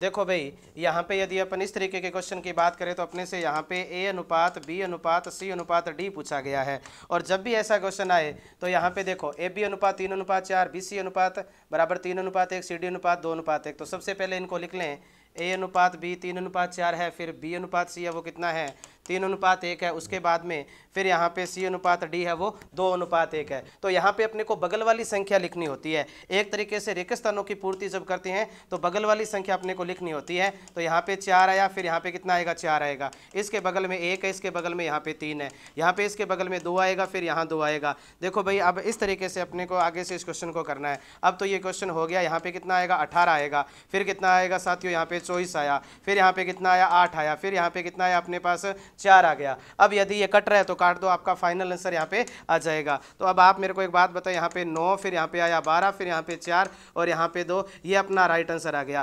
देखो भाई यहाँ पे यदि अपन इस तरीके के क्वेश्चन की बात करें तो अपने से यहाँ पे ए अनुपात बी अनुपात सी अनुपात डी पूछा गया है और जब भी ऐसा क्वेश्चन आए तो यहाँ पे देखो ए बी अनुपात तीन अनुपात चार बी सी अनुपात बराबर तीन अनुपात एक सी डी अनुपात दो अनुपात एक तो सबसे पहले इनको लिख लें ए अनुपात बी तीन अनुपात चार है फिर बी अनुपात सी है वो कितना है तीन अनुपात एक है उसके बाद में फिर यहाँ पे सी अनुपात डी है वो दो अनुपात एक है तो यहाँ पे अपने को बगल वाली संख्या लिखनी होती है एक तरीके से रेख स्थानों की पूर्ति जब करते हैं तो बगल वाली संख्या अपने को लिखनी होती है तो यहाँ पे चार आया फिर यहाँ पे कितना आएगा चार आएगा इसके बगल में एक है इसके बगल में यहाँ पे तीन है यहाँ पे इसके बगल में दो आएगा फिर यहाँ दो आएगा देखो भाई अब इस तरीके से अपने को आगे से इस क्वेश्चन को करना है अब तो ये क्वेश्चन हो गया यहाँ पे कितना आएगा अठारह आएगा फिर कितना आएगा साथियों यहाँ पे चौबीस आया फिर यहाँ पे कितना आया आठ आया फिर यहाँ पे कितना आया अपने पास चार आ गया अब यदि ये कट रहा है तो काट दो आपका फाइनल आंसर यहाँ पे आ जाएगा तो अब आप मेरे को एक बात बताए यहाँ पे नौ फिर यहाँ पे आया बारह फिर यहाँ पे चार और यहाँ पे दो ये अपना राइट आंसर आ गया